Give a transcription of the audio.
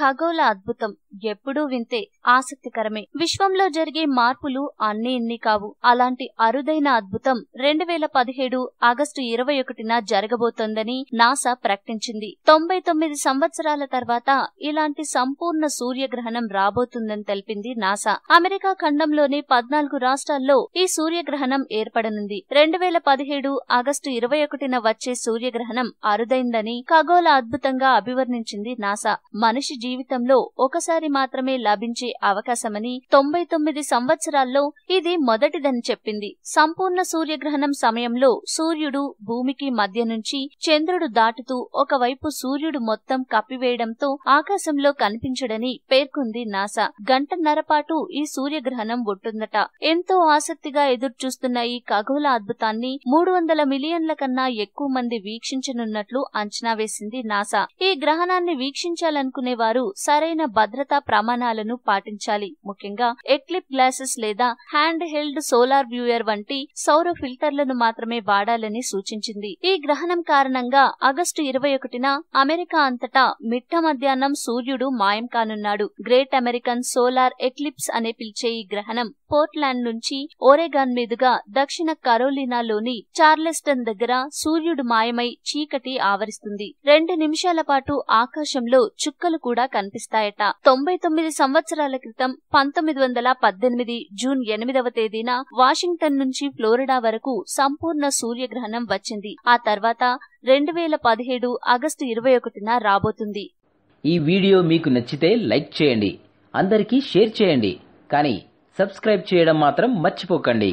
ఖగోళ అద్భుతం ఎప్పుడూ వింతే ఆసక్తికరమే విశ్వంలో జరిగే మార్పులు అన్ని ఇన్ని కావు అలాంటి అరుదైన అద్భుతం రెండు వేల పదిహేడు ఆగస్టు ఇరవై ఒకటిన జరగబోతోందని నాసా ప్రకటించింది తొంభై తొమ్మిది సంవత్సరాల తర్వాత ఇలాంటి సంపూర్ణ సూర్యగ్రహణం రాబోతుందని తెలిపింది నాసా అమెరికా ఖండంలోని పద్నాలుగు రాష్ట్రాల్లో ఈ సూర్యగ్రహణం ఏర్పడనుంది రెండు వేల పదిహేడు ఆగస్టు ఇరవై ఒకటిన వచ్చే సూర్యగ్రహణం అరుదైందని ఖగోళ అద్భుతంగా అభివర్ణించింది నాసా మనిషి జీవితంలో ఒకసారి మాత్రమే లభించే అవకాశమని తొంభై తొమ్మిది సంవత్సరాల్లో ఇది మొదటిదని చెప్పింది సంపూర్ణ సూర్యగ్రహణం సమయంలో సూర్యుడు భూమికి మధ్య నుంచి చంద్రుడు దాటుతూ ఒకవైపు సూర్యుడు మొత్తం కప్పివేయడంతో ఆకాశంలో కనిపించడని పేర్కొంది నాసా గంటన్నరపాటు ఈ సూర్యగ్రహణం ఒట్టుందట ఎంతో ఆసక్తిగా ఎదురుచూస్తున్న ఈ ఖగోళ అద్భుతాన్ని మూడు వందల మిలియన్ల కన్నా ఎక్కువ మంది వీక్షించనున్నట్లు అంచనా వేసింది నాసా ఈ గ్రహణాన్ని వీక్షించాలనుకునే వారు వారు సరైన భద్రతా ప్రమాణాలను పాటించాలి ముఖ్యంగా ఎక్లిప్ గ్లాసెస్ లేదా హ్యాండ్ హెల్డ్ సోలార్ వ్యూయర్ వంటి సౌర ఫిల్టర్లను మాత్రమే వాడాలని సూచించింది ఈ గ్రహణం కారణంగా ఆగస్టు ఇరవై ఒకటిన అమెరికా అంతటా మిట్ట మధ్యాహ్నం సూర్యుడు మాయం కానున్నాడు గ్రేట్ అమెరికన్ సోలార్ ఎక్లిప్స్ అనే పిలిచే ఈ గ్రహణం పోర్ట్లాండ్ నుంచి ఓరెగాన్ మీదుగా దక్షిణ కరోలినాలోని చార్లెస్టన్ దగ్గర సూర్యుడు మాయమై చీకటి ఆవరిస్తుంది రెండు నిమిషాల పాటు ఆకాశంలో చుక్కలు కూడా కనిపిస్తాయట తొంభై తొమ్మిది సంవత్సరాల క్రితం పంతొమ్మిది వందల పద్దెనిమిది జూన్ ఎనిమిదవ తేదీన వాషింగ్టన్ నుంచి ఫ్లోరిడా వరకు సంపూర్ణ సూర్యగ్రహణం వచ్చింది ఆ తర్వాత రెండు వేల పదిహేడు ఆగస్టు ఇరవై ఒకటిన రాబోతుంది ఈ వీడియో మీకు నచ్చితే లైక్ చేయండి అందరికీ షేర్ చేయండి కానీ సబ్స్క్రైబ్ చేయడం మాత్రం మర్చిపోకండి